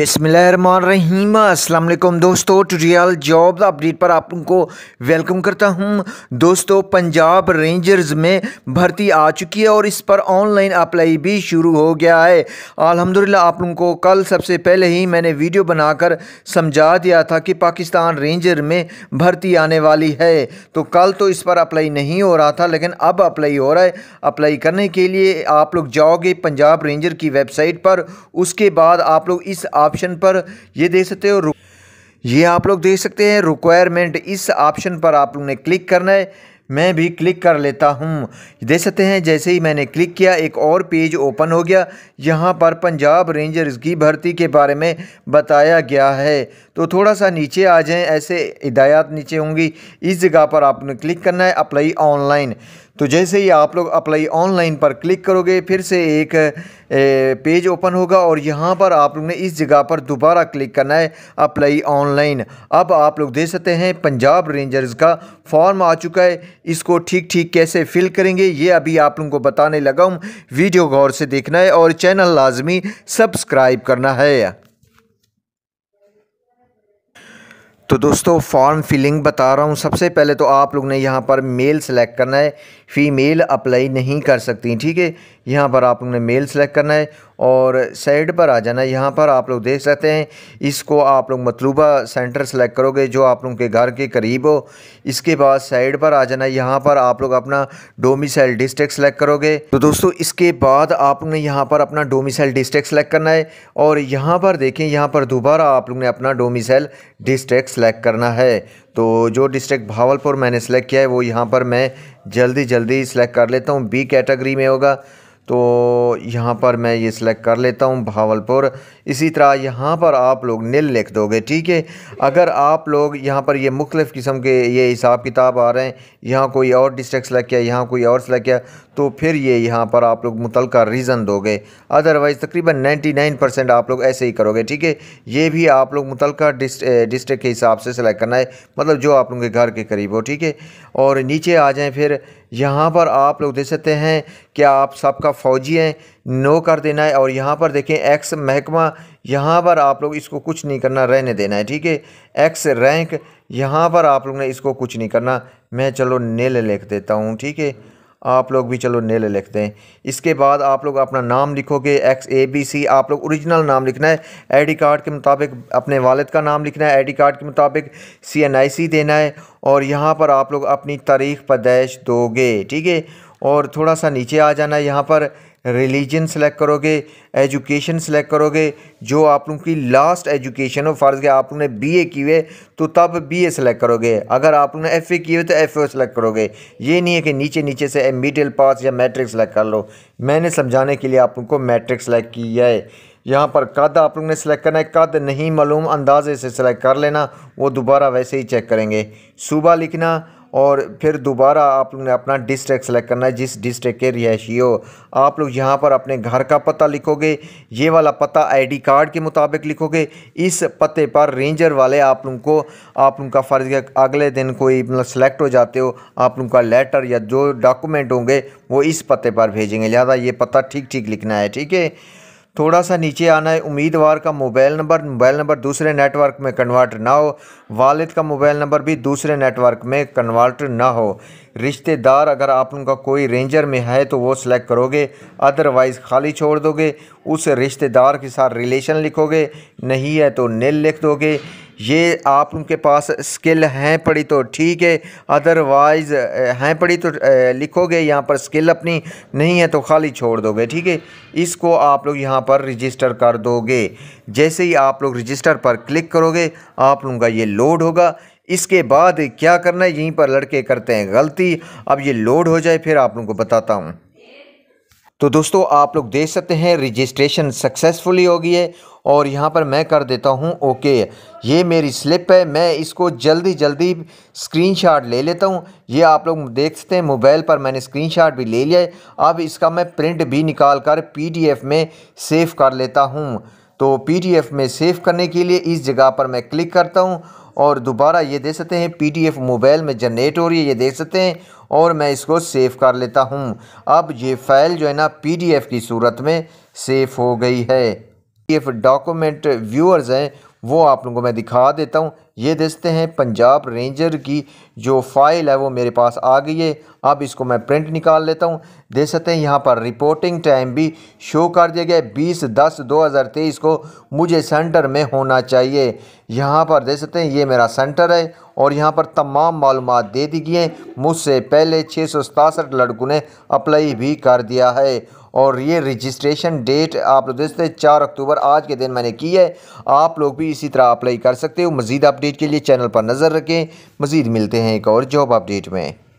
बिसमीम अल्लाम दोस्तों ट्यूटोरियल जॉब अपडेट पर आपको वेलकम करता हूं दोस्तों पंजाब रेंजर्स में भर्ती आ चुकी है और इस पर ऑनलाइन अप्लाई भी शुरू हो गया है अल्हम्दुलिल्लाह आप लोगों को कल सबसे पहले ही मैंने वीडियो बनाकर समझा दिया था कि पाकिस्तान रेंजर में भर्ती आने वाली है तो कल तो इस पर अप्लाई नहीं हो रहा था लेकिन अब अप्लाई हो रहा है अप्लाई करने के लिए आप लोग जाओगे पंजाब रेंजर की वेबसाइट पर उसके बाद आप लोग इस ऑप्शन पर ये देख सकते हो ये आप लोग देख सकते हैं रिक्वायरमेंट इस ऑप्शन पर आप लोग ने क्लिक करना है मैं भी क्लिक कर लेता हूँ देख सकते हैं जैसे ही मैंने क्लिक किया एक और पेज ओपन हो गया यहाँ पर पंजाब रेंजर्स की भर्ती के बारे में बताया गया है तो थोड़ा सा नीचे आ जाएं ऐसे हिदायत नीचे होंगी इस जगह पर आपने क्लिक करना है अप्लाई ऑनलाइन तो जैसे ही आप लोग अप्लाई ऑनलाइन पर क्लिक करोगे फिर से एक पेज ओपन होगा और यहाँ पर आप लोग ने इस जगह पर दोबारा क्लिक करना है अप्लाई ऑनलाइन अब आप लोग देख सकते हैं पंजाब रेंजर्स का फॉर्म आ चुका है इसको ठीक ठीक कैसे फिल करेंगे ये अभी आप लोगों को बताने लगा हूँ वीडियो गौर से देखना है और चैनल लाजमी सब्सक्राइब करना है तो दोस्तों फॉर्म फिलिंग बता रहा हूँ सबसे पहले तो आप लोग ने यहाँ पर मेल सेलेक्ट करना है फ़ीमेल अप्लाई नहीं कर सकती ठीक है यहाँ पर आप लोगों ने मेल सेलेक्ट करना है और साइड पर आ जाना है यहाँ पर आप लोग देख सकते हैं इसको आप लोग मतलूबा सेंटर सेलेक्ट करोगे जो आप लोगों के घर के करीब हो इसके बाद साइड पर आ जाना है यहाँ पर आप लोग अपना डोमिसाइल डिस्ट्रिक्ट सेलेक्ट करोगे तो दोस्तों इसके बाद आप लोग ने यहाँ पर अपना डोमिसाइल डिस्ट्रिक्ट सेलेक्ट करना है और यहाँ पर देखें यहाँ पर दोबारा आप लोग ने अपना डोमिसाइल डिस्ट्रिक्ट सेलेक्ट करना है तो जो डिस्ट्रिक्ट भावलपुर मैंने सेलेक्ट किया है वो यहाँ पर मैं जल्दी जल्दी सेलेक्ट कर लेता हूँ बी कैटेगरी में होगा तो यहाँ पर मैं ये सिलेक्ट कर लेता हूँ भावलपुर इसी तरह यहाँ पर आप लोग नील लिख दोगे ठीक है अगर आप लोग यहाँ पर ये मुख्तफ़ किस्म के ये हिसाब किताब आ रहे हैं यहाँ कोई और डिस्ट्रिक्ट सेलेक्ट किया यहाँ कोई और सेलेक्ट किया तो फिर ये यहाँ पर आप लोग मुतल रीज़न दोगे अदरवाइज़ तकरीबन नाइन्टी नाइन परसेंट आप लोग ऐसे ही करोगे ठीक है ये भी आप लोग मुतल डिस्ट्रिक्ट के हिसाब से सेलेक्ट करना है मतलब जो आप लोग के घर के करीब हो ठीक है और नीचे आ जाएँ फिर यहाँ पर आप लोग देख सकते हैं कि आप सबका फ़ौजी है नो कर देना है और यहाँ पर देखें एक्स महकमा यहाँ पर आप लोग इसको कुछ नहीं करना रहने देना है ठीक है एक्स रैंक यहाँ पर आप लोग ने इसको कुछ नहीं करना मैं चलो नील लिख देता हूँ ठीक है आप लोग भी चलो नेल लिख दें इसके बाद आप लोग अपना नाम लिखोगे एक्स ए बी सी आप लोग ओरिजिनल नाम लिखना है आईडी कार्ड के मुताबिक अपने वालद का नाम लिखना है आईडी कार्ड के मुताबिक सी एन आई सी देना है और यहाँ पर आप लोग अपनी तारीख पैदाइश दोगे ठीक है और थोड़ा सा नीचे आ जाना है यहाँ पर रिलीजन सेलेक्ट करोगे एजुकेशन सेलेक्ट करोगे जो आप लोगों की लास्ट एजुकेशन हो फ़र्ज़ के आप लोगों ने बी ए की हुए तो तब बी ए सेलेक्ट करोगे अगर आप लोगों ने एफ़ ए की हुए तो एफ़ ओ सेलेक्ट करोगे ये नहीं है कि नीचे नीचे से मिडिल पास या मैट्रिक सेलेक्ट कर लो मैंने समझाने के लिए आप लोग को मैट्रिक सेलेक्ट किया है यहाँ पर कद आप लोग ने सेलेक्ट करना है कद नहीं मालूम अंदाजे से सेलेक्ट कर लेना वो दोबारा वैसे ही चेक करेंगे सुबह लिखना और फिर दोबारा आप लोग ने अपना डिस्ट्रिक्ट सेलेक्ट करना है जिस डिस्ट्रिक्ट के रिहायशी हो आप लोग यहाँ पर अपने घर का पता लिखोगे ये वाला पता आईडी कार्ड के मुताबिक लिखोगे इस पते पर रेंजर वाले आप लोगों को आप लोगों का फ़र्ज अगले दिन कोई मतलब सेलेक्ट हो जाते हो आप लोग का लेटर या जो डॉक्यूमेंट होंगे वो इस पते पर भेजेंगे लिहाजा ये पता ठीक ठीक लिखना है ठीक है थोड़ा सा नीचे आना है उम्मीदवार का मोबाइल नंबर मोबाइल नंबर दूसरे नेटवर्क में कन्वर्ट ना हो वालिद का मोबाइल नंबर भी दूसरे नेटवर्क में कन्वर्ट ना हो रिश्तेदार अगर आप उनका कोई रेंजर में है तो वो सिलेक्ट करोगे अदरवाइज़ खाली छोड़ दोगे उस रिश्तेदार के साथ रिलेशन लिखोगे नहीं है तो नील लिख दोगे ये आप उनके पास स्किल हैं पड़ी तो ठीक है अदरवाइज़ हैं पड़ी तो लिखोगे यहाँ पर स्किल अपनी नहीं है तो खाली छोड़ दोगे ठीक है इसको आप लोग यहाँ पर रजिस्टर कर दोगे जैसे ही आप लोग रजिस्टर पर क्लिक करोगे आप लोगों का ये लोड होगा इसके बाद क्या करना है यहीं पर लड़के करते हैं गलती अब ये लोड हो जाए फिर आप लोगों को बताता हूँ तो दोस्तों आप लोग देख सकते हैं रजिस्ट्रेशन सक्सेसफुली हो गई है और यहाँ पर मैं कर देता हूँ ओके ये मेरी स्लिप है मैं इसको जल्दी जल्दी स्क्रीनशॉट ले लेता हूँ ये आप लोग देख सकते हैं मोबाइल पर मैंने स्क्रीनशॉट भी ले लिया है अब इसका मैं प्रिंट भी निकाल कर पी में सेव कर लेता हूँ तो पी में सेव करने के लिए इस जगह पर मैं क्लिक करता हूँ और दोबारा ये देख सकते हैं पीडीएफ मोबाइल में जनरेट हो रही है ये देख सकते हैं और मैं इसको सेव कर लेता हूँ अब ये फ़ाइल जो है ना पीडीएफ की सूरत में सेफ हो गई है पी डॉक्यूमेंट व्यूअर्स हैं वो आप लोगों को मैं दिखा देता हूँ ये देखते हैं पंजाब रेंजर की जो फ़ाइल है वो मेरे पास आ गई है अब इसको मैं प्रिंट निकाल लेता हूँ दे सकते हैं यहाँ पर रिपोर्टिंग टाइम भी शो कर दिया गया बीस दस दो हज़ार तेईस को मुझे सेंटर में होना चाहिए यहाँ पर दे सकते हैं ये मेरा सेंटर है और यहाँ पर तमाम मालूम दे दी गई हैं मुझसे पहले छः सौ सतासठ लड़कों ने अप्लाई भी कर दिया है और ये रजिस्ट्रेशन डेट आप लोग देखते हैं चार अक्टूबर आज के दिन मैंने की है आप लोग भी इसी तरह अप्लाई कर सकते हो मज़ीद अपडेट के लिए चैनल पर नज़र रखें मज़ीद मिलते हैं हैं एक और जॉब अपडेट में